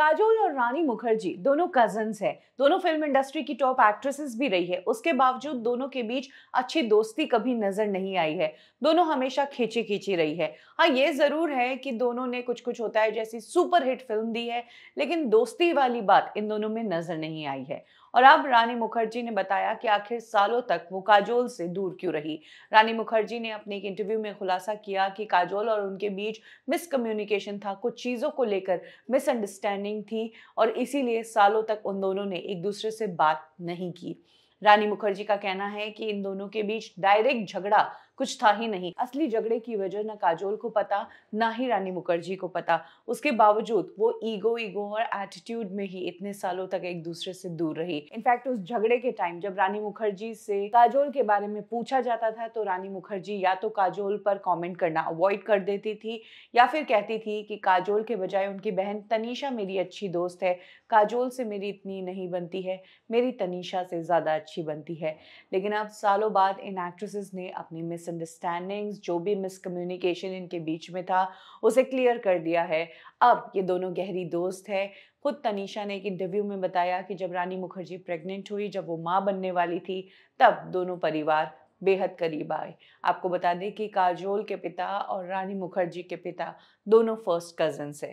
काजोल और रानी मुखर्जी दोनों कजन्स हैं दोनों फिल्म इंडस्ट्री की टॉप एक्ट्रेसेस भी रही है उसके बावजूद दोनों के बीच अच्छी दोस्ती कभी नजर नहीं आई है दोनों हमेशा खींची खींची रही है हाँ ये जरूर है कि दोनों ने कुछ कुछ होता है जैसी सुपरहिट फिल्म दी है लेकिन दोस्ती वाली बात इन दोनों में नजर नहीं आई है और अब रानी मुखर्जी ने बताया कि आखिर सालों तक वो काजोल से दूर क्यों रही रानी मुखर्जी ने अपने एक इंटरव्यू में खुलासा किया कि काजोल और उनके बीच मिसकम्युनिकेशन था कुछ चीज़ों को लेकर मिसअंडरस्टैंडिंग बॉन्डिंग थी और इसीलिए सालों तक उन दोनों ने एक दूसरे से बात नहीं की रानी मुखर्जी का कहना है कि इन दोनों के बीच डायरेक्ट झगड़ा कुछ था ही नहीं असली झगड़े की वजह ना काजोल को पता ना ही रानी मुखर्जी को पता उसके बावजूद वो ईगो ईगो और एटीट्यूड में ही इतने सालों तक एक दूसरे से दूर रही इनफैक्ट उस झगड़े के टाइम जब रानी मुखर्जी से काजोल के बारे में पूछा जाता था तो रानी मुखर्जी या तो काजोल पर कॉमेंट करना अवॉइड कर देती थी या फिर कहती थी कि काजोल के बजाय उनकी बहन तनीषा मेरी अच्छी दोस्त है काजोल से मेरी इतनी नहीं बनती है मेरी तनीषा से ज़्यादा अच्छी बनती है लेकिन अब सालों बाद इन एक्ट्रेसेस ने अपनी मिस मिसअंडरस्टैंडिंग्स जो भी मिसकम्युनिकेशन इनके बीच में था उसे क्लियर कर दिया है अब ये दोनों गहरी दोस्त हैं खुद तनीषा ने एक इंटरव्यू में बताया कि जब रानी मुखर्जी प्रेग्नेंट हुई जब वो माँ बनने वाली थी तब दोनों परिवार बेहद करीब आए आपको बता दें कि काजोल के पिता और रानी मुखर्जी के पिता दोनों फर्स्ट कजन्स हैं